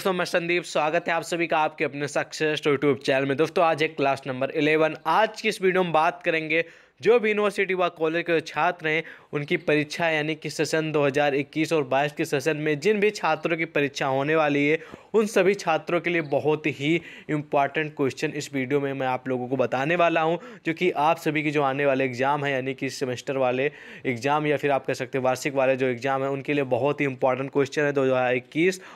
दोस्तों मैं संदीप स्वागत है आप सभी का आपके अपने सक्सेस यूट्यूब चैनल में दोस्तों आज है क्लास नंबर 11 आज की इस वीडियो में बात करेंगे जो भी यूनिवर्सिटी व कॉलेज के छात्र हैं उनकी परीक्षा यानी कि सेशन 2021 और 22 के सेशन में जिन भी छात्रों की परीक्षा होने वाली है उन सभी छात्रों के लिए बहुत ही इम्पॉर्टेंट क्वेश्चन इस वीडियो में मैं आप लोगों को बताने वाला हूँ जो कि आप सभी की जो आने वाले एग्ज़ाम है यानी कि सेमेस्टर वाले एग्ज़ाम या फिर आप कह सकते हैं वार्षिक वाले जो एग्ज़ाम है उनके लिए बहुत ही इंपॉर्टेंट क्वेश्चन है दो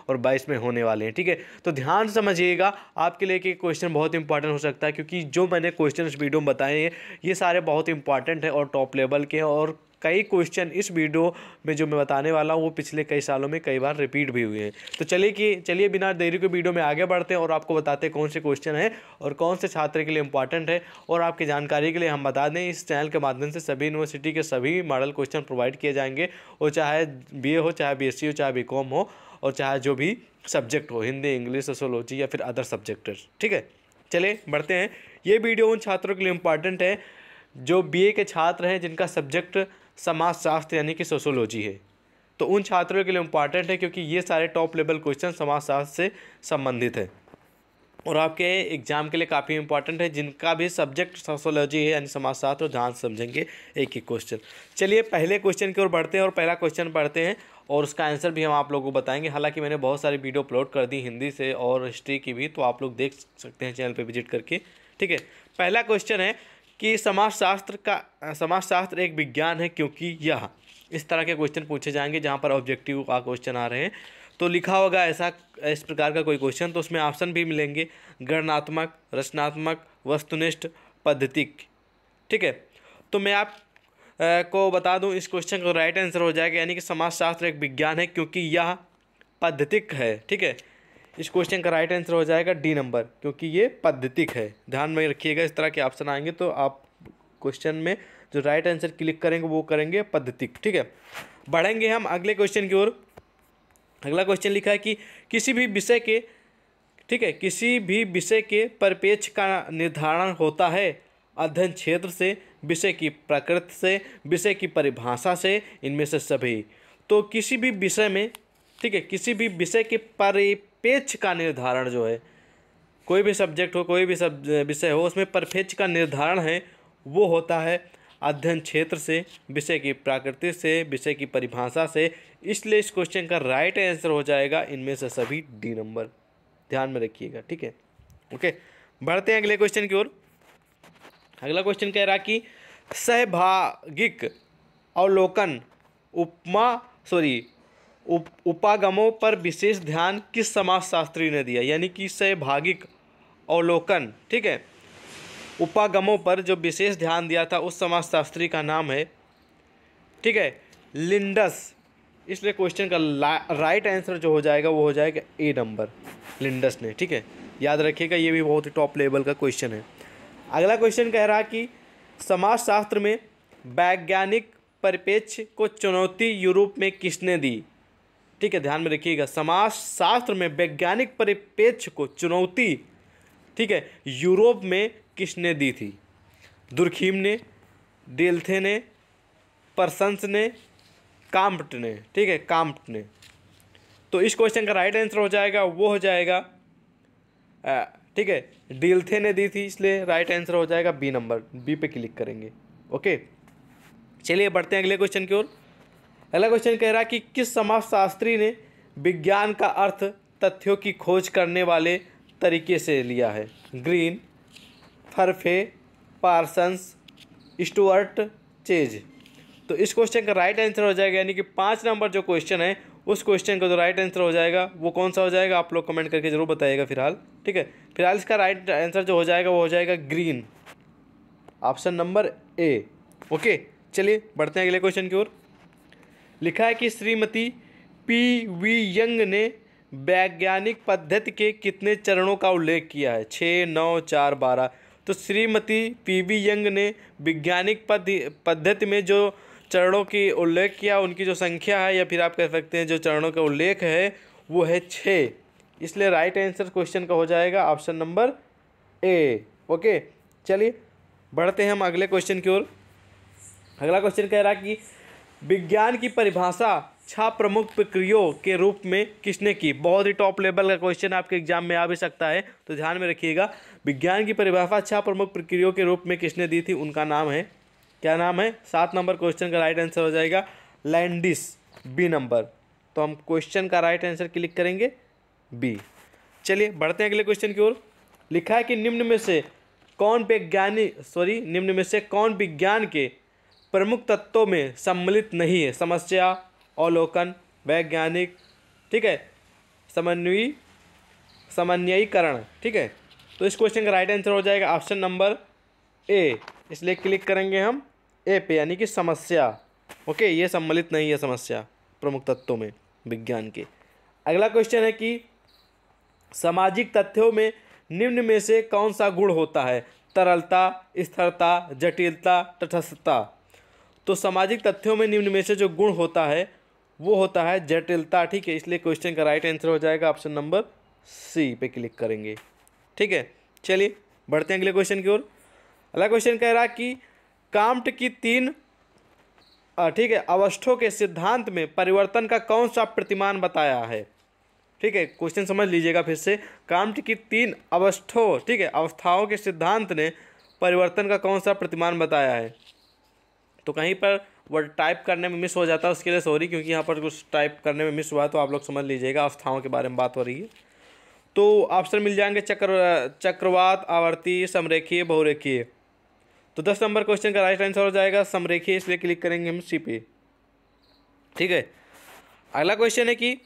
और बाईस में होने वाले हैं ठीक है तो ध्यान समझिएगा आपके लिए कि क्वेश्चन बहुत इंपॉर्टेंट हो सकता है क्योंकि जो मैंने क्वेश्चन इस वीडियो में बताए हैं ये सारे बहुत इंपॉर्टेंट है और टॉप लेवल के हैं और कई क्वेश्चन इस वीडियो में जो मैं बताने वाला हूँ वो पिछले कई सालों में कई बार रिपीट भी हुए हैं तो चलिए कि चलिए बिना देरी के वीडियो में आगे बढ़ते हैं और आपको बताते हैं कौन से क्वेश्चन हैं और कौन से छात्र के लिए इंपॉर्टेंट है और आपकी जानकारी के लिए हम बता दें इस चैनल के माध्यम से सभी यूनिवर्सिटी के सभी मॉडल क्वेश्चन प्रोवाइड किए जाएंगे और चाहे बी हो चाहे बी हो चाहे बी हो और चाहे जो भी सब्जेक्ट हो हिंदी इंग्लिश सोशोलॉजी या फिर अदर सब्जेक्ट ठीक है चले बढ़ते हैं ये वीडियो उन छात्रों के लिए इंपॉर्टेंट है जो बीए के छात्र हैं जिनका सब्जेक्ट समाजशास्त्र यानी कि सोशोलॉजी है तो उन छात्रों के लिए इम्पॉर्टेंट है क्योंकि ये सारे टॉप लेवल क्वेश्चन समाजशास्त्र से संबंधित हैं और आपके एग्ज़ाम के लिए काफ़ी इंपॉर्टेंट है जिनका भी सब्जेक्ट सोशोलॉजी है यानी समाजशास्त्र और ध्यान समझेंगे एक एक क्वेश्चन चलिए पहले क्वेश्चन की ओर बढ़ते हैं और पहला क्वेश्चन पढ़ते हैं और उसका आंसर भी हम आप लोगों को बताएंगे हालांकि मैंने बहुत सारी वीडियो अपलोड कर दी हिंदी से और हिस्ट्री की भी तो आप लोग देख सकते हैं चैनल पर विजिट करके ठीक है पहला क्वेश्चन है कि समाजशास्त्र का समाजशास्त्र एक विज्ञान है क्योंकि यह इस तरह के क्वेश्चन पूछे जाएंगे जहाँ पर ऑब्जेक्टिव का क्वेश्चन आ रहे हैं तो लिखा होगा ऐसा इस प्रकार का कोई क्वेश्चन तो उसमें ऑप्शन भी मिलेंगे गणनात्मक रचनात्मक वस्तुनिष्ठ पद्धतिक ठीक है तो मैं आप को बता दूं इस क्वेश्चन का राइट आंसर हो जाएगा यानी कि समाजशास्त्र एक विज्ञान है क्योंकि यह पद्धतिक है ठीक है इस क्वेश्चन का राइट आंसर हो जाएगा डी नंबर क्योंकि ये पद्धतिक है ध्यान में रखिएगा इस तरह के ऑप्शन आएंगे तो आप क्वेश्चन में जो राइट आंसर क्लिक करेंगे वो करेंगे पद्धतिक ठीक है बढ़ेंगे हम अगले क्वेश्चन की ओर अगला क्वेश्चन लिखा है कि किसी भी विषय के ठीक है किसी भी विषय के परिपेक्ष का निर्धारण होता है अध्ययन क्षेत्र से विषय की प्रकृति से विषय की परिभाषा से इनमें से सभी तो किसी भी विषय में ठीक है किसी भी विषय के परि परिपेक्ष का निर्धारण जो है कोई भी सब्जेक्ट हो कोई भी सब विषय हो उसमें परिपेक्ष का निर्धारण है वो होता है अध्ययन क्षेत्र से विषय की प्राकृति से विषय की परिभाषा से इसलिए इस क्वेश्चन का राइट आंसर हो जाएगा इनमें से सभी डी नंबर ध्यान में रखिएगा ठीक है ओके बढ़ते हैं अगले क्वेश्चन की ओर अगला क्वेश्चन कह रहा कि सहभागिक अवलोकन उपमा सॉरी उप उपागमों पर विशेष ध्यान किस समाजशास्त्री ने दिया यानी कि सहभागिक अवलोकन ठीक है उपागमों पर जो विशेष ध्यान दिया था उस समाजशास्त्री का नाम है ठीक है लिंडस इसलिए क्वेश्चन का राइट आंसर जो हो जाएगा वो हो जाएगा ए नंबर लिंडस ने ठीक है याद रखिएगा ये भी बहुत ही टॉप लेवल का क्वेश्चन है अगला क्वेश्चन कह रहा कि समाजशास्त्र में वैज्ञानिक परिपेक्ष को चुनौती यूरोप में किसने दी ठीक है ध्यान में रखिएगा समाज शास्त्र में वैज्ञानिक परिपेक्ष को चुनौती ठीक है यूरोप में किसने दी थी दुर्खीम ने डेल्थे ने परसंस ने काम्प्ट ने ठीक है काम्प्ट ने तो इस क्वेश्चन का राइट आंसर हो जाएगा वो हो जाएगा ठीक है डेल्थे ने दी थी इसलिए राइट आंसर हो जाएगा बी नंबर बी पे क्लिक करेंगे ओके चलिए बढ़ते हैं अगले क्वेश्चन की ओर अगला क्वेश्चन कह रहा है कि किस समाजशास्त्री ने विज्ञान का अर्थ तथ्यों की खोज करने वाले तरीके से लिया है ग्रीन फरफे पार्सन्स स्टुअर्ट चेज तो इस क्वेश्चन का राइट आंसर हो जाएगा यानी कि पाँच नंबर जो क्वेश्चन है उस क्वेश्चन का जो राइट आंसर हो जाएगा वो कौन सा हो जाएगा आप लोग कमेंट करके ज़रूर बताइएगा फिलहाल ठीक है फिलहाल इसका राइट आंसर जो हो जाएगा वो हो जाएगा green option number A okay चलिए बढ़ते हैं अगले क्वेश्चन की ओर लिखा है कि श्रीमती पी वी यंग ने वैज्ञानिक पद्धति के कितने चरणों का उल्लेख किया है छः नौ चार बारह तो श्रीमती पी वी यंग ने वैज्ञानिक पद्धति में जो चरणों की उल्लेख किया उनकी जो संख्या है या फिर आप कह सकते हैं जो चरणों का उल्लेख है वो है छः इसलिए राइट आंसर क्वेश्चन का हो जाएगा ऑप्शन नंबर ए ओके चलिए बढ़ते हैं हम अगले क्वेश्चन की ओर अगला क्वेश्चन कह रहा कि विज्ञान की परिभाषा छह प्रमुख प्रक्रियों के रूप में किसने की बहुत ही टॉप लेवल का क्वेश्चन आपके एग्जाम में आ भी सकता है तो ध्यान में रखिएगा विज्ञान की परिभाषा छह प्रमुख प्रक्रियाओं के रूप में किसने दी थी उनका नाम है क्या नाम है सात नंबर क्वेश्चन का राइट आंसर हो जाएगा लैंडिस बी नंबर तो हम क्वेश्चन का राइट आंसर क्लिक करेंगे बी चलिए बढ़ते हैं अगले क्वेश्चन की ओर लिखा है कि निम्न में से कौन वैज्ञानिक सॉरी निम्न में से कौन विज्ञान के प्रमुख तत्वों में सम्मिलित नहीं है समस्या अवलोकन वैज्ञानिक ठीक है समन्वयी समन्वयीकरण ठीक है तो इस क्वेश्चन का राइट आंसर हो जाएगा ऑप्शन नंबर ए इसलिए क्लिक करेंगे हम ए पे यानी कि समस्या ओके ये सम्मिलित नहीं है समस्या प्रमुख तत्वों में विज्ञान के अगला क्वेश्चन है कि सामाजिक तथ्यों में निम्न में से कौन सा गुण होता है तरलता स्थिरता जटिलता तटस्थता तो सामाजिक तथ्यों में निम्न में से जो गुण होता है वो होता है जटिलता ठीक है इसलिए क्वेश्चन का राइट आंसर हो जाएगा ऑप्शन नंबर सी पे क्लिक करेंगे ठीक है चलिए बढ़ते हैं अगले क्वेश्चन की ओर अगला क्वेश्चन कह रहा कि काम्ट की तीन ठीक है अवस्थों के सिद्धांत में परिवर्तन का कौन सा प्रतिमान बताया है ठीक है क्वेश्चन समझ लीजिएगा फिर से काम्ट की तीन अवस्थों ठीक है अवस्थाओं के सिद्धांत ने परिवर्तन का कौन सा प्रतिमान बताया है तो कहीं पर वर्ड टाइप करने में मिस हो जाता है उसके लिए सॉरी क्योंकि यहाँ पर कुछ टाइप करने में मिस हुआ है तो आप लोग समझ लीजिएगा अवस्थाओं के बारे में बात हो रही है तो ऑप्शन मिल जाएंगे चक्र चक्रवात आवर्ती समरेखीय बहुरेखीय तो दस नंबर क्वेश्चन का राइट आंसर हो जाएगा समरेखीय इसलिए क्लिक करेंगे हम सी पे ठीक है अगला क्वेश्चन है कि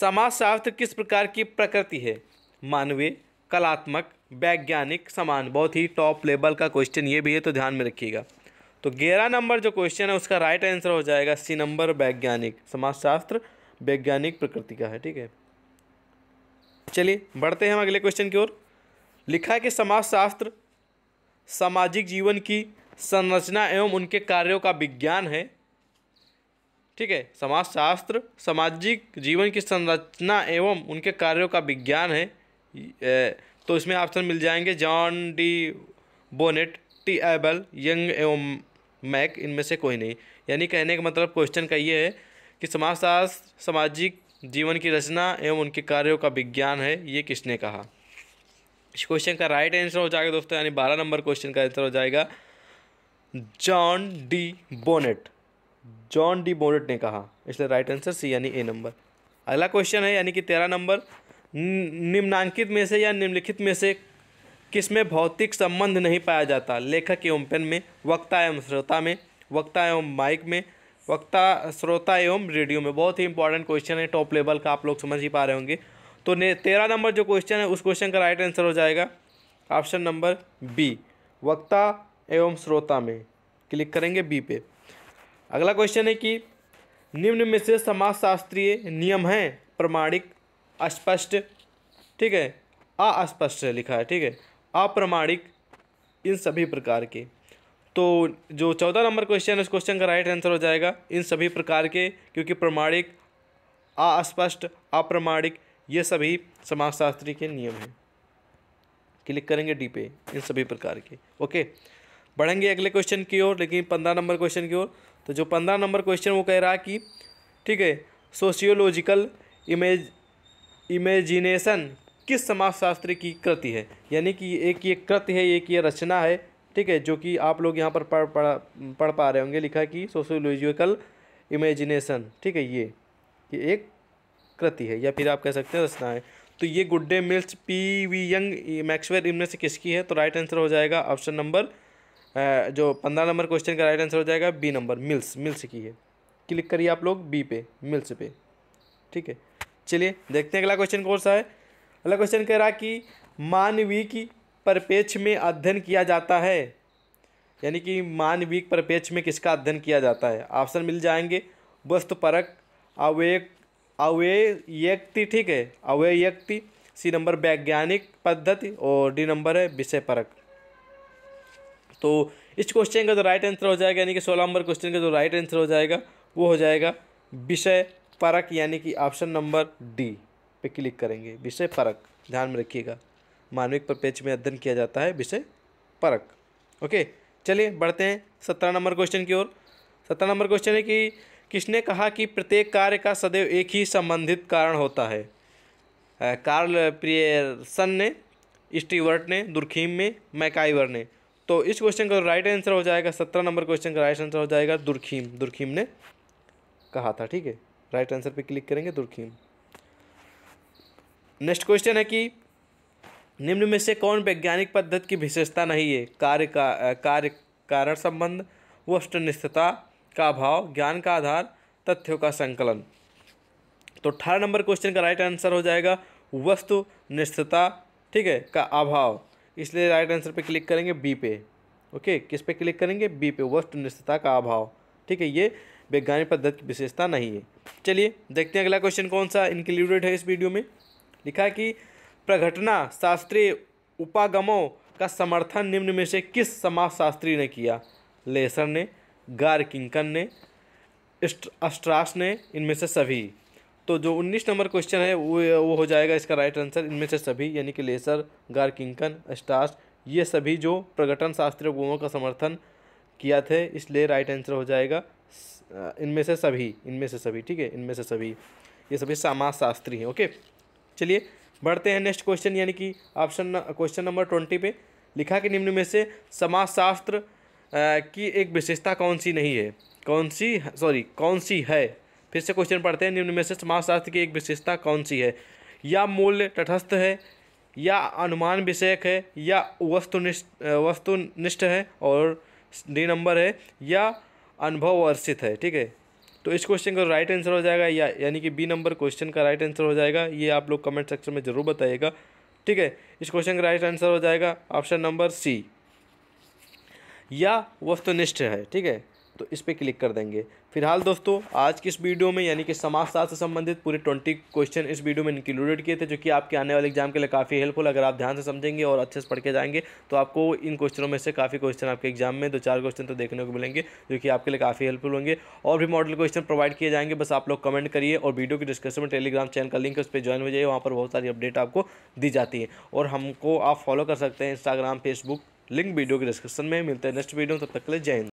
समाजशास्त्र किस प्रकार की प्रकृति है मानवीय कलात्मक वैज्ञानिक समान बहुत ही टॉप लेवल का क्वेश्चन ये भी है तो ध्यान में रखिएगा तो ग्यारह नंबर जो क्वेश्चन है उसका राइट आंसर हो जाएगा सी नंबर वैज्ञानिक समाजशास्त्र वैज्ञानिक प्रकृति का है ठीक है चलिए बढ़ते हैं हम अगले क्वेश्चन की ओर लिखा है कि समाजशास्त्र सामाजिक जीवन की संरचना एवं उनके कार्यों का विज्ञान है ठीक है समाजशास्त्र सामाजिक जीवन की संरचना एवं उनके कार्यों का विज्ञान है तो इसमें ऑप्शन मिल जाएंगे John D Bonet T Abel Young एवं मैक इनमें से कोई नहीं यानी कहने का मतलब क्वेश्चन का ये है कि समाजशास्त्र सामाजिक जीवन की रचना एवं उनके कार्यों का विज्ञान है ये किसने कहा इस क्वेश्चन का राइट आंसर हो जाएगा दोस्तों यानी बारह नंबर क्वेश्चन का आंसर हो जाएगा John D Bonet John D Bonet ने कहा इसलिए राइट आंसर सी यानी ए नंबर अगला क्वेश्चन है यानी कि तेरह नंबर निम्नांकित में से या निम्नलिखित में से किसमें भौतिक संबंध नहीं पाया जाता लेखक एवं पेन में वक्ता एवं श्रोता में वक्ता एवं माइक में वक्ता श्रोता एवं रेडियो में बहुत ही इंपॉर्टेंट क्वेश्चन है टॉप लेवल का आप लोग समझ ही पा रहे होंगे तो तेरह नंबर जो क्वेश्चन है उस क्वेश्चन का राइट आंसर हो जाएगा ऑप्शन नंबर बी वक्ता एवं श्रोता में क्लिक करेंगे बी पे अगला क्वेश्चन है कि निम्न में से समाजशास्त्रीय नियम हैं प्रमाणिक अस्पष्ट ठीक है अस्पष्ट लिखा है ठीक है अप्रमाणिक इन सभी प्रकार के तो जो चौदह नंबर क्वेश्चन है उस क्वेश्चन का राइट आंसर हो जाएगा इन सभी प्रकार के क्योंकि प्रमाणिक अस्पष्ट अप्रमाणिक ये सभी समाजशास्त्री के नियम हैं क्लिक करेंगे डी पे इन सभी प्रकार के ओके बढ़ेंगे अगले क्वेश्चन की ओर लेकिन पंद्रह नंबर क्वेश्चन की ओर तो जो पंद्रह नंबर क्वेश्चन वो कह रहा है कि ठीक है सोशियोलॉजिकल इमेज इमेजिनेशन किस समाजशास्त्री की कृति है यानी कि एक ये कृति है एक ये रचना है ठीक है जो कि आप लोग यहाँ पर पढ़ पढ़ पढ़ पा रहे होंगे लिखा कि सोशोलॉजिकल इमेजिनेशन ठीक है ये ये एक कृति है या फिर आप कह सकते हैं रचना है तो ये गुड डे Mills P V Young Max Weber इनमें से किसकी है तो राइट आंसर हो जाएगा ऑप्शन नंबर जो पंद्रह नंबर क्वेश्चन का राइट आंसर हो जाएगा बी नंबर मिल्स मिल्स की है क्लिक करिए आप लोग बी पे मिल्स पे ठीक है चलिए देखते हैं अगला क्वेश्चन कौन सा है अगला मतलब क्वेश्चन कह रहा कि मानविक परिपेक्ष में अध्ययन किया जाता है यानी कि मानविक परिपेक्ष में किसका अध्ययन किया जाता है ऑप्शन मिल जाएंगे वस्तुपरक अवेक व्यक्ति ठीक है व्यक्ति सी नंबर वैज्ञानिक पद्धति और डी नंबर है विषय परक तो इस क्वेश्चन का जो राइट आंसर हो जाएगा यानी कि सोलह नंबर क्वेश्चन का जो राइट आंसर हो जाएगा वो हो जाएगा विषय परक यानी कि ऑप्शन नंबर डी पे क्लिक करेंगे विषय परक ध्यान में रखिएगा मानविक परिपेक्ष में अध्ययन किया जाता है विषय परक ओके चलिए बढ़ते हैं सत्रह नंबर क्वेश्चन की ओर सत्रह नंबर क्वेश्चन है कि किसने कहा कि प्रत्येक कार्य का सदैव एक ही संबंधित कारण होता है कार्ल प्रियसन ने स्टीवर्ट ने दुर्खीम में मैकाइवर ने तो इस क्वेश्चन का राइट आंसर हो जाएगा सत्रह नंबर क्वेश्चन का राइट आंसर हो जाएगा दुर्खीम दुर्खीम ने कहा था ठीक है राइट आंसर पे क्लिक करेंगे दुर्खीम नेक्स्ट क्वेश्चन है कि निम्न में से कौन वैज्ञानिक पद्धति की विशेषता नहीं है कार्य का कार्य कारण संबंध वस्तुनिष्ठता का अभाव ज्ञान का आधार तथ्यों का संकलन तो अठारह नंबर क्वेश्चन का राइट आंसर हो जाएगा वस्तु निष्ठता ठीक है का अभाव इसलिए राइट आंसर पे क्लिक करेंगे बी पे ओके किस पे क्लिक करेंगे बी पे वस्तु निष्ठता का अभाव ठीक है ये वैज्ञानिक पद्धति की विशेषता नहीं है चलिए देखते हैं अगला क्वेश्चन कौन सा इंक्लूडेड है इस वीडियो में लिखा है कि प्रघटना शास्त्रीय उपागमों का समर्थन निम्न में से किस समाज शास्त्री ने किया लेसर ने गार्किंकन ने अस्ट्रास ने इनमें से सभी तो जो उन्नीस नंबर क्वेश्चन है वो वो हो जाएगा इसका राइट आंसर इनमें से सभी यानी कि लेसर गारकिंकन अस्ट्रास ये सभी जो प्रगटन शास्त्रीय गुणों का समर्थन किया थे इसलिए राइट आंसर हो जाएगा इनमें से सभी इनमें से सभी ठीक है इनमें से सभी ये सभी समाज शास्त्री हैं ओके चलिए बढ़ते हैं नेक्स्ट क्वेश्चन यानी कि ऑप्शन क्वेश्चन नंबर ट्वेंटी पे लिखा कि निम्न में से समाजशास्त्र की एक विशेषता कौन सी नहीं है कौन सी सॉरी कौन सी है फिर से क्वेश्चन पढ़ते हैं निम्न में से समाजशास्त्र की एक विशेषता कौन सी है या मूल्य तटस्थ है या अनुमान विषयक है या वस्तुनिष्ठ वस्तुनिष्ठ है और डी नंबर है या अनुभव वर्षित है ठीक है तो इस क्वेश्चन का राइट आंसर हो जाएगा या यानी कि बी नंबर क्वेश्चन का राइट आंसर हो जाएगा ये आप लोग कमेंट सेक्शन में ज़रूर बताइएगा ठीक है इस क्वेश्चन का राइट आंसर हो जाएगा ऑप्शन नंबर सी या वस्तुनिष्ठ है ठीक है तो इस पर क्लिक कर देंगे फिलहाल दोस्तों आज की इस वीडियो में यानी कि समाजशास्त्र से संबंधित पूरे ट्वेंटी क्वेश्चन इस वीडियो में इंक्लूडेड किए थे जो कि आपके आने वाले एग्जाम के लिए काफ़ी हेल्पफुल अगर आप ध्यान से समझेंगे और अच्छे से पढ़ के जाएंगे तो आपको इन क्वेश्चनों में से काफ़ी क्वेश्चन आपके एग्जाम में दो चार क्वेश्चन तो देखने को मिलेंगे जो कि आपके लिए काफ़ी हेल्पफुल होंगे और भी मॉडल क्वेश्चन प्रोवाइड किए जाएंगे बस आप लोग कमेंट करिए और वीडियो के डिस्क्रिप्शन में टेलीग्राम चैनल का लिंक उस पर ज्वाइन हो जाइए वहाँ पर बहुत सारी अपडेट आपको दी जाती है और हमको आप फॉलो कर सकते हैं इंस्टाग्राम फेसबुक लिंक वीडियो के डिस्क्रिप्शन में मिलते हैं नेक्स्ट वीडियो तब तक के लिए जय हिंद